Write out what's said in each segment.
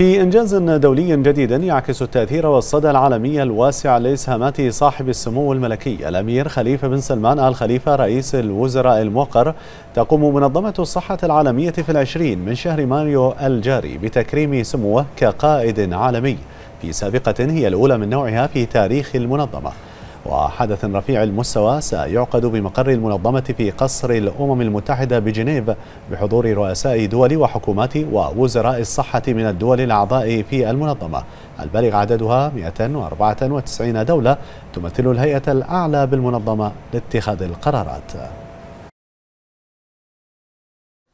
في إنجاز دولي جديد يعكس التأثير والصدى العالمي الواسع لإسهامات صاحب السمو الملكي الأمير خليفة بن سلمان آل خليفة رئيس الوزراء الموقر تقوم منظمة الصحة العالمية في العشرين من شهر مايو الجاري بتكريم سموه كقائد عالمي في سابقة هي الأولى من نوعها في تاريخ المنظمة وحدث رفيع المستوى سيعقد بمقر المنظمة في قصر الأمم المتحدة بجنيف بحضور رؤساء دول وحكومات ووزراء الصحة من الدول الأعضاء في المنظمة البالغ عددها 194 دولة تمثل الهيئة الأعلى بالمنظمة لاتخاذ القرارات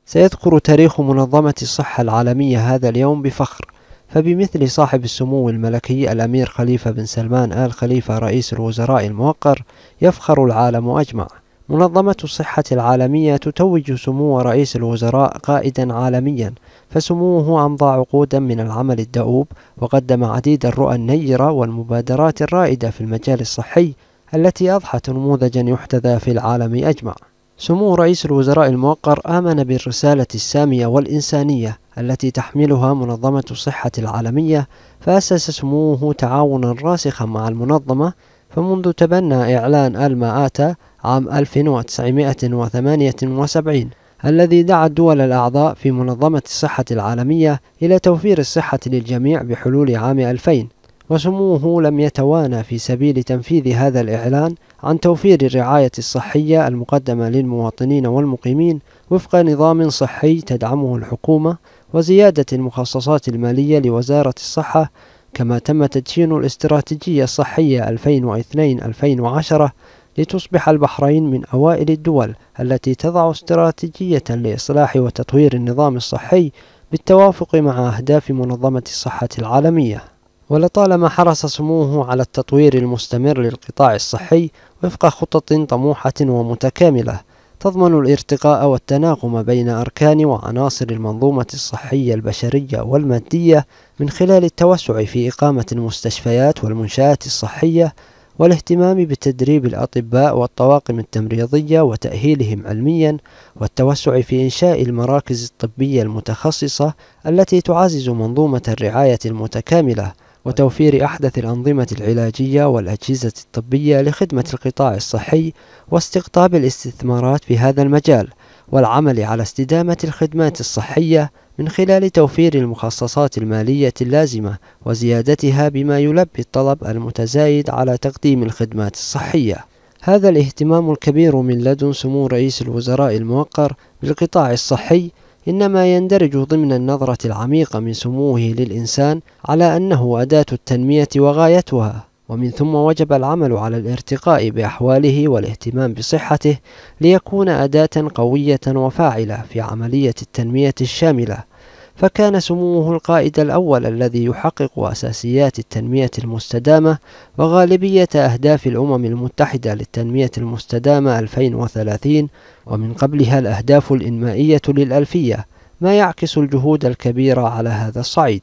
سيذكر تاريخ منظمة الصحة العالمية هذا اليوم بفخر فبمثل صاحب السمو الملكي الأمير خليفة بن سلمان آل خليفة رئيس الوزراء الموقر يفخر العالم أجمع منظمة الصحة العالمية تتوج سمو رئيس الوزراء قائدا عالميا فسموه أمضى عقودا من العمل الدؤوب وقدم عديد الرؤى النيرة والمبادرات الرائدة في المجال الصحي التي أضحت نموذجا يحتذى في العالم أجمع سمو رئيس الوزراء الموقر آمن بالرسالة السامية والإنسانية التي تحملها منظمة الصحة العالمية فأسس سموه تعاونا راسخا مع المنظمة فمنذ تبنى إعلان ألما آتا عام 1978 الذي دعا الدول الأعضاء في منظمة الصحة العالمية إلى توفير الصحة للجميع بحلول عام 2000 وسموه لم يتوانى في سبيل تنفيذ هذا الإعلان عن توفير الرعاية الصحية المقدمة للمواطنين والمقيمين وفق نظام صحي تدعمه الحكومة وزيادة المخصصات المالية لوزارة الصحة كما تم تدشين الاستراتيجية الصحية 2002-2010 لتصبح البحرين من أوائل الدول التي تضع استراتيجية لإصلاح وتطوير النظام الصحي بالتوافق مع أهداف منظمة الصحة العالمية ولطالما حرص سموه على التطوير المستمر للقطاع الصحي وفق خطط طموحة ومتكاملة تضمن الارتقاء والتناغم بين أركان وعناصر المنظومة الصحية البشرية والمادية من خلال التوسع في إقامة المستشفيات والمنشآت الصحية والاهتمام بتدريب الأطباء والطواقم التمريضية وتأهيلهم علميا والتوسع في إنشاء المراكز الطبية المتخصصة التي تعزز منظومة الرعاية المتكاملة وتوفير أحدث الأنظمة العلاجية والأجهزة الطبية لخدمة القطاع الصحي واستقطاب الاستثمارات في هذا المجال والعمل على استدامة الخدمات الصحية من خلال توفير المخصصات المالية اللازمة وزيادتها بما يلبي الطلب المتزايد على تقديم الخدمات الصحية. هذا الاهتمام الكبير من لدن سمو رئيس الوزراء الموقر بالقطاع الصحي إنما يندرج ضمن النظرة العميقة من سموه للإنسان على أنه أداة التنمية وغايتها ومن ثم وجب العمل على الارتقاء بأحواله والاهتمام بصحته ليكون أداة قوية وفاعلة في عملية التنمية الشاملة فكان سموه القائد الأول الذي يحقق أساسيات التنمية المستدامة وغالبية أهداف الأمم المتحدة للتنمية المستدامة 2030 ومن قبلها الأهداف الإنمائية للألفية ما يعكس الجهود الكبيرة على هذا الصعيد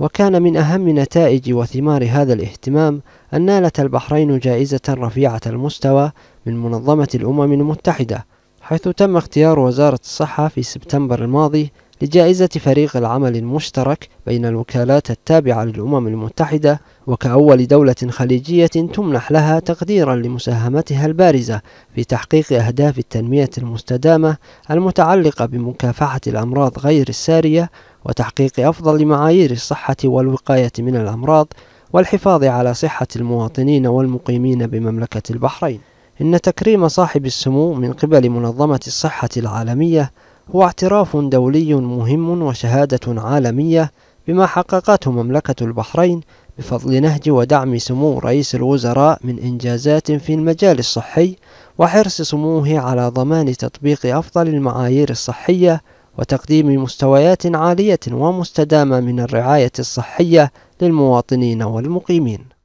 وكان من أهم نتائج وثمار هذا الاهتمام أن نالت البحرين جائزة رفيعة المستوى من منظمة الأمم المتحدة حيث تم اختيار وزارة الصحة في سبتمبر الماضي لجائزة فريق العمل المشترك بين الوكالات التابعة للأمم المتحدة وكأول دولة خليجية تمنح لها تقديرا لمساهمتها البارزة في تحقيق أهداف التنمية المستدامة المتعلقة بمكافحة الأمراض غير السارية وتحقيق أفضل معايير الصحة والوقاية من الأمراض والحفاظ على صحة المواطنين والمقيمين بمملكة البحرين. إن تكريم صاحب السمو من قبل منظمة الصحة العالمية هو اعتراف دولي مهم وشهادة عالمية بما حققته مملكة البحرين بفضل نهج ودعم سمو رئيس الوزراء من إنجازات في المجال الصحي وحرص سموه على ضمان تطبيق أفضل المعايير الصحية وتقديم مستويات عالية ومستدامة من الرعاية الصحية للمواطنين والمقيمين